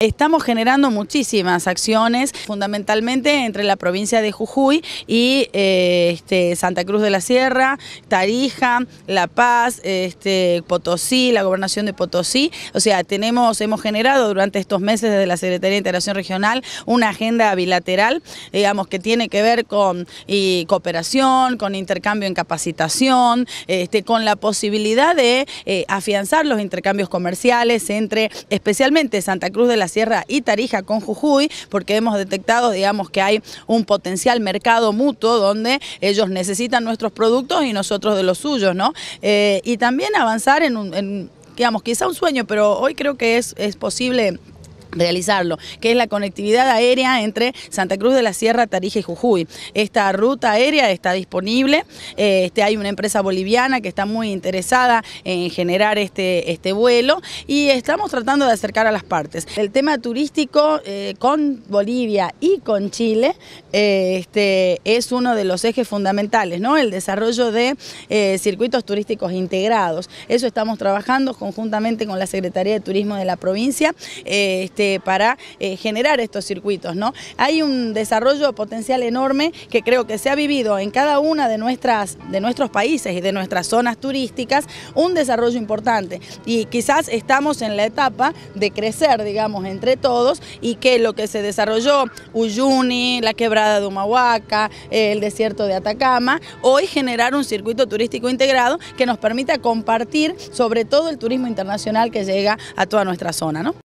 Estamos generando muchísimas acciones, fundamentalmente entre la provincia de Jujuy y eh, este, Santa Cruz de la Sierra, Tarija, La Paz, este, Potosí, la gobernación de Potosí. O sea, tenemos, hemos generado durante estos meses desde la Secretaría de Integración Regional una agenda bilateral, digamos, que tiene que ver con cooperación, con intercambio en capacitación, este, con la posibilidad de eh, afianzar los intercambios comerciales entre especialmente Santa Cruz de la Sierra y Tarija con Jujuy, porque hemos detectado, digamos, que hay un potencial mercado mutuo donde ellos necesitan nuestros productos y nosotros de los suyos, ¿no? Eh, y también avanzar en, un, en, digamos, quizá un sueño, pero hoy creo que es, es posible realizarlo, que es la conectividad aérea entre Santa Cruz de la Sierra, Tarija y Jujuy. Esta ruta aérea está disponible, este, hay una empresa boliviana que está muy interesada en generar este, este vuelo y estamos tratando de acercar a las partes. El tema turístico eh, con Bolivia y con Chile eh, este, es uno de los ejes fundamentales, ¿no? el desarrollo de eh, circuitos turísticos integrados. Eso estamos trabajando conjuntamente con la Secretaría de Turismo de la provincia. Este, este, para eh, generar estos circuitos. ¿no? Hay un desarrollo potencial enorme que creo que se ha vivido en cada una de, nuestras, de nuestros países y de nuestras zonas turísticas, un desarrollo importante. Y quizás estamos en la etapa de crecer, digamos, entre todos y que lo que se desarrolló Uyuni, la quebrada de Humahuaca, el desierto de Atacama, hoy generar un circuito turístico integrado que nos permita compartir sobre todo el turismo internacional que llega a toda nuestra zona. ¿no?